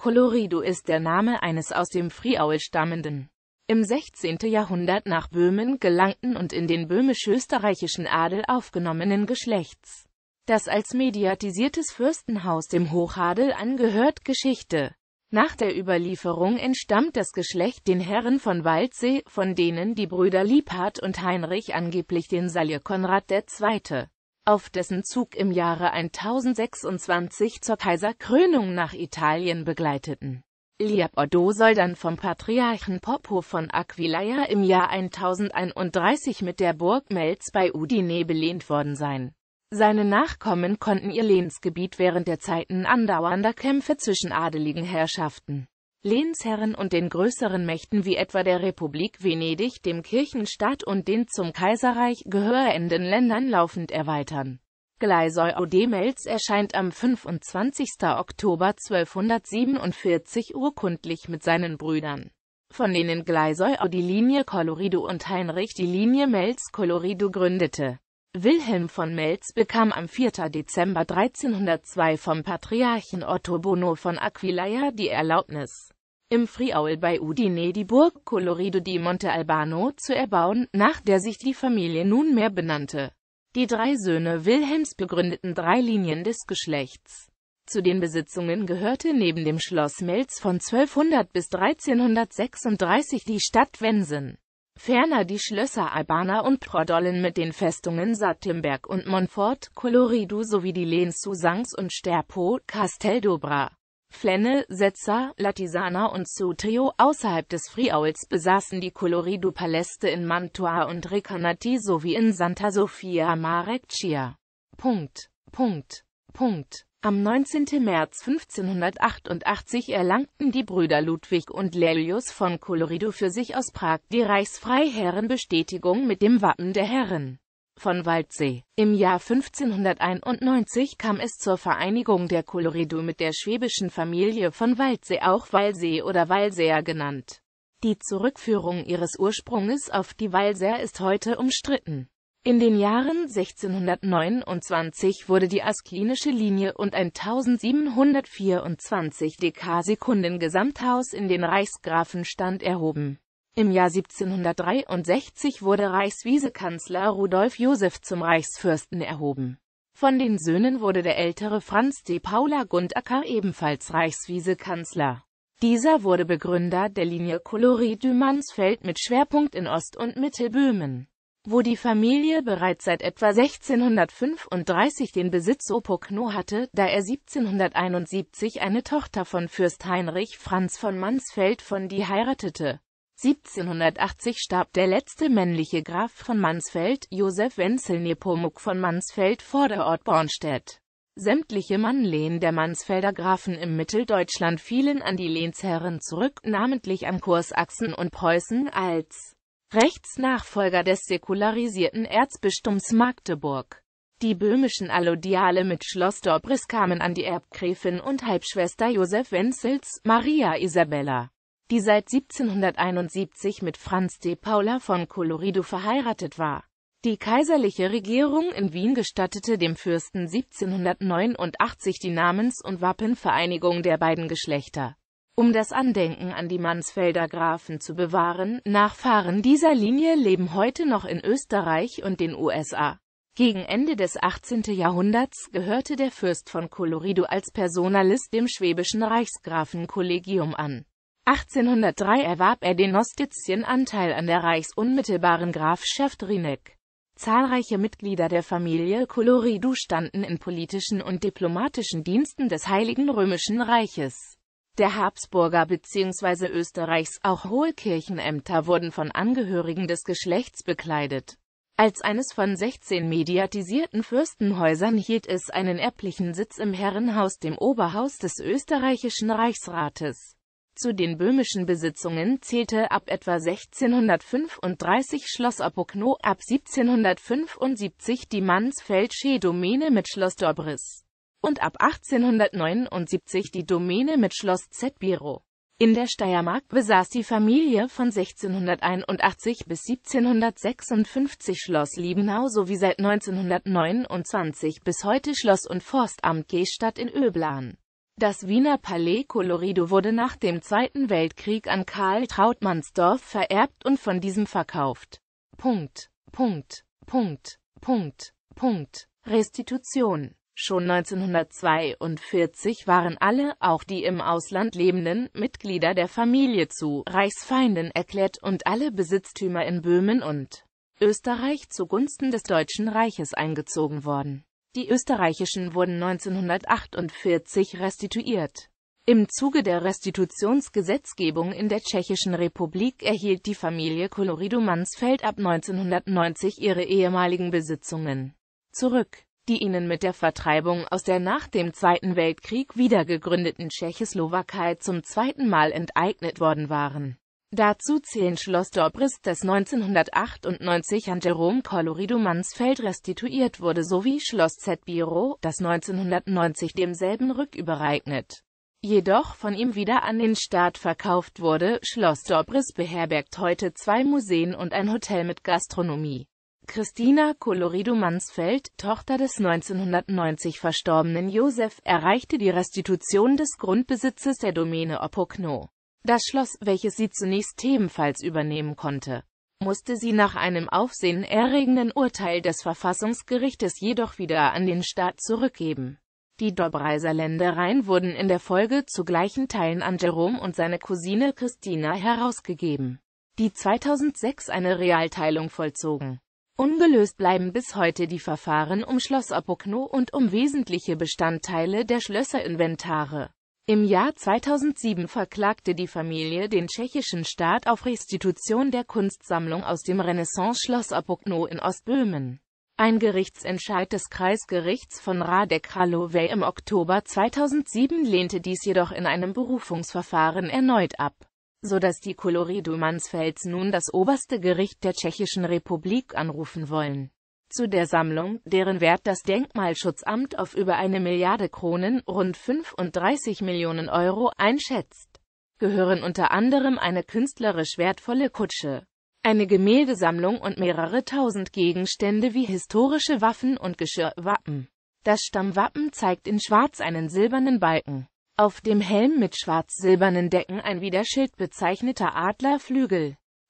Colorido ist der Name eines aus dem Friaul stammenden, im 16. Jahrhundert nach Böhmen gelangten und in den böhmisch-österreichischen Adel aufgenommenen Geschlechts, das als mediatisiertes Fürstenhaus dem Hochadel angehört Geschichte. Nach der Überlieferung entstammt das Geschlecht den Herren von Waldsee, von denen die Brüder Liebhard und Heinrich angeblich den Salier Konrad II auf dessen Zug im Jahre 1026 zur Kaiserkrönung nach Italien begleiteten. Leopoldo soll dann vom Patriarchen Popo von Aquileia im Jahr 1031 mit der Burg Melz bei Udine belehnt worden sein. Seine Nachkommen konnten ihr Lehnsgebiet während der Zeiten andauernder Kämpfe zwischen adeligen Herrschaften Lehnsherren und den größeren Mächten wie etwa der Republik Venedig, dem Kirchenstaat und den zum Kaiserreich gehörenden Ländern laufend erweitern. Gleiseu Odemels erscheint am 25. Oktober 1247 urkundlich mit seinen Brüdern, von denen Gleiseu die Linie Colorido und Heinrich die Linie Melz Colorido gründete Wilhelm von Melz bekam am 4. Dezember 1302 vom Patriarchen Otto Bono von Aquileia die Erlaubnis, im Friaul bei Udine die Burg Colorido di Monte Albano zu erbauen, nach der sich die Familie nunmehr benannte. Die drei Söhne Wilhelms begründeten drei Linien des Geschlechts. Zu den Besitzungen gehörte neben dem Schloss Melz von 1200 bis 1336 die Stadt Wensen ferner die Schlösser Albana und Prodollen mit den Festungen Sattimberg und Montfort, Colorido sowie die Lehns Susangs und Sterpo, Casteldobra. Flenne, Setzer, Latisana und Sutrio außerhalb des Friauls besaßen die Colorido-Paläste in Mantua und Recanati sowie in Santa Sofia Mareccia. Punkt. Punkt. Punkt. Am 19. März 1588 erlangten die Brüder Ludwig und Lelius von Colorido für sich aus Prag die Reichsfreiherrenbestätigung mit dem Wappen der Herren von Waldsee. Im Jahr 1591 kam es zur Vereinigung der Colorido mit der schwäbischen Familie von Waldsee, auch Walsee oder Walseer genannt. Die Zurückführung ihres Ursprunges auf die Walser ist heute umstritten. In den Jahren 1629 wurde die asklinische Linie und ein 1724 Dekasekunden Gesamthaus in den Reichsgrafenstand erhoben. Im Jahr 1763 wurde Reichswiesekanzler Rudolf Joseph zum Reichsfürsten erhoben. Von den Söhnen wurde der ältere Franz de Paula Gundacker ebenfalls Reichswiesekanzler. Dieser wurde Begründer der Linie Colorie du Mansfeld mit Schwerpunkt in Ost- und Mittelböhmen wo die Familie bereits seit etwa 1635 den Besitz Opokno hatte, da er 1771 eine Tochter von Fürst Heinrich Franz von Mansfeld von die heiratete. 1780 starb der letzte männliche Graf von Mansfeld, Josef Wenzel Nepomuk von Mansfeld vor der Ort Bornstedt. Sämtliche Mannlehen der Mansfelder Grafen im Mitteldeutschland fielen an die Lehnsherren zurück, namentlich an Kursachsen und Preußen als Rechtsnachfolger des säkularisierten Erzbistums Magdeburg. Die böhmischen Allodiale mit Schloss Dobris kamen an die Erbgräfin und Halbschwester Josef Wenzels, Maria Isabella, die seit 1771 mit Franz de Paula von Colorido verheiratet war. Die kaiserliche Regierung in Wien gestattete dem Fürsten 1789 die Namens- und Wappenvereinigung der beiden Geschlechter. Um das Andenken an die Mansfelder Grafen zu bewahren, Nachfahren dieser Linie leben heute noch in Österreich und den USA. Gegen Ende des 18. Jahrhunderts gehörte der Fürst von Colorido als Personalist dem schwäbischen Reichsgrafenkollegium an. 1803 erwarb er den Nostizienanteil an der reichsunmittelbaren Grafschaft Rinek. Zahlreiche Mitglieder der Familie Colorido standen in politischen und diplomatischen Diensten des Heiligen Römischen Reiches der Habsburger bzw. Österreichs auch Hohlkirchenämter wurden von Angehörigen des Geschlechts bekleidet. Als eines von 16 mediatisierten Fürstenhäusern hielt es einen erblichen Sitz im Herrenhaus, dem Oberhaus des österreichischen Reichsrates. Zu den böhmischen Besitzungen zählte ab etwa 1635 Schloss Apokno, ab 1775 die Mansfeldsche Domäne mit Schloss Dobris und ab 1879 die Domäne mit Schloss Zettbiro. In der Steiermark besaß die Familie von 1681 bis 1756 Schloss Liebenau sowie seit 1929 bis heute Schloss- und Forstamt Gestadt in Öblan. Das Wiener Palais Colorido wurde nach dem Zweiten Weltkrieg an Karl Trautmannsdorf vererbt und von diesem verkauft. Punkt. Punkt. Punkt. Punkt. Punkt. Restitution Schon 1942 waren alle, auch die im Ausland lebenden, Mitglieder der Familie zu Reichsfeinden erklärt und alle Besitztümer in Böhmen und Österreich zugunsten des Deutschen Reiches eingezogen worden. Die österreichischen wurden 1948 restituiert. Im Zuge der Restitutionsgesetzgebung in der Tschechischen Republik erhielt die Familie Colorido Mansfeld ab 1990 ihre ehemaligen Besitzungen zurück die ihnen mit der Vertreibung aus der nach dem Zweiten Weltkrieg wiedergegründeten Tschechoslowakei zum zweiten Mal enteignet worden waren. Dazu zählen Schloss Dobris, das 1998 an Jerome Colorido Mansfeld restituiert wurde, sowie Schloss Z. Biro, das 1990 demselben rücküberreignet. jedoch von ihm wieder an den Staat verkauft wurde. Schloss Dobris beherbergt heute zwei Museen und ein Hotel mit Gastronomie. Christina Colorido Mansfeld, Tochter des 1990 verstorbenen Josef, erreichte die Restitution des Grundbesitzes der Domäne Oppogno. Das Schloss, welches sie zunächst ebenfalls übernehmen konnte, musste sie nach einem aufsehenerregenden Urteil des Verfassungsgerichtes jedoch wieder an den Staat zurückgeben. Die Dobreiser Ländereien wurden in der Folge zu gleichen Teilen an Jerome und seine Cousine Christina herausgegeben die 2006 eine Realteilung vollzogen. Ungelöst bleiben bis heute die Verfahren um Schloss Oppokno und um wesentliche Bestandteile der Schlösserinventare. Im Jahr 2007 verklagte die Familie den tschechischen Staat auf Restitution der Kunstsammlung aus dem Renaissance-Schloss Opokno in Ostböhmen. Ein Gerichtsentscheid des Kreisgerichts von Radek Kralové im Oktober 2007 lehnte dies jedoch in einem Berufungsverfahren erneut ab so dass die Colorido Mansfelds nun das oberste Gericht der Tschechischen Republik anrufen wollen. Zu der Sammlung, deren Wert das Denkmalschutzamt auf über eine Milliarde Kronen, rund 35 Millionen Euro, einschätzt, gehören unter anderem eine künstlerisch wertvolle Kutsche, eine Gemäldesammlung und mehrere tausend Gegenstände wie historische Waffen und Geschirrwappen. Das Stammwappen zeigt in Schwarz einen silbernen Balken. Auf dem Helm mit schwarz-silbernen Decken ein wie der bezeichneter Adler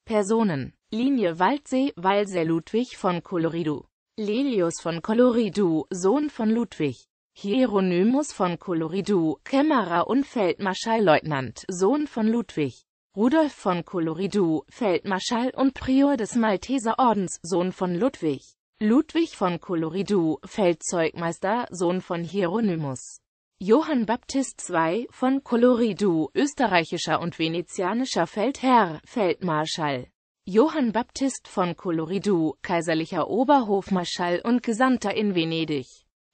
Personen Linie Waldsee, Walser Ludwig von Coloridu. Lelius von Coloridu, Sohn von Ludwig. Hieronymus von Coloridu, Kämmerer und Feldmarschallleutnant, Sohn von Ludwig. Rudolf von Coloridu, Feldmarschall und Prior des Malteserordens, Sohn von Ludwig. Ludwig von Coloridu, Feldzeugmeister, Sohn von Hieronymus. Johann Baptist II von Coloridou, österreichischer und venezianischer Feldherr, Feldmarschall. Johann Baptist von Coloridou, kaiserlicher Oberhofmarschall und Gesandter in Venedig.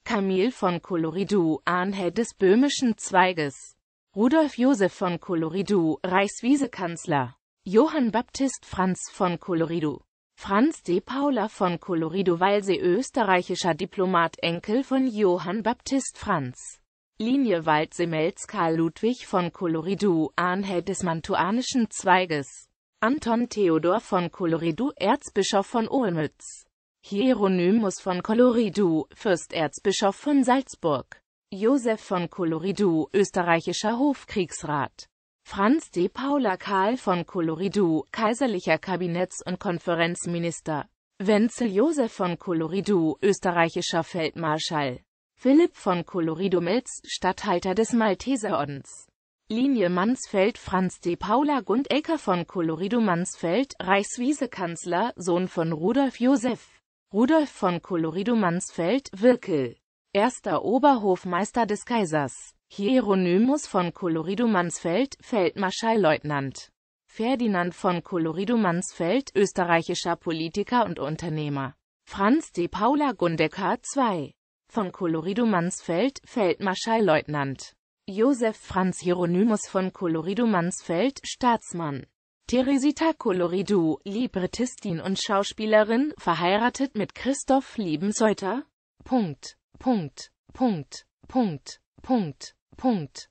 Camille von Coloridou, Ahnherr des böhmischen Zweiges. Rudolf Josef von Coloridou, Reichswiesekanzler. Johann Baptist Franz von Coloridou. Franz de Paula von Coloridou, Walsee, österreichischer Diplomat, Enkel von Johann Baptist Franz. Linie Waldsemelska Ludwig von Coloridou, Ahnherr des mantuanischen Zweiges. Anton Theodor von Coloridou, Erzbischof von Olmütz. Hieronymus von Coloridou, Fürsterzbischof von Salzburg. Josef von Coloridou, österreichischer Hofkriegsrat. Franz de Paula Karl von Coloridou, kaiserlicher Kabinetts- und Konferenzminister. Wenzel Josef von Coloridou, österreichischer Feldmarschall. Philipp von Colorido Milz, Statthalter des Malteserordens. Linie Mansfeld Franz de Paula Gundecker von Colorido Mansfeld, Reichswiesekanzler, Sohn von Rudolf Josef. Rudolf von Colorido Mansfeld, Wirkel. Erster Oberhofmeister des Kaisers. Hieronymus von Colorido Mansfeld, Feldmarschallleutnant. Ferdinand von Colorido Mansfeld, österreichischer Politiker und Unternehmer. Franz de Paula Gundecker II von Colorido Mansfeld, Feldmarschallleutnant. Josef Franz Hieronymus von Colorido Mansfeld, Staatsmann. Teresita Colorido, Librettistin und Schauspielerin, verheiratet mit Christoph Liebensäuter. Punkt. Punkt. Punkt. Punkt. Punkt. Punkt.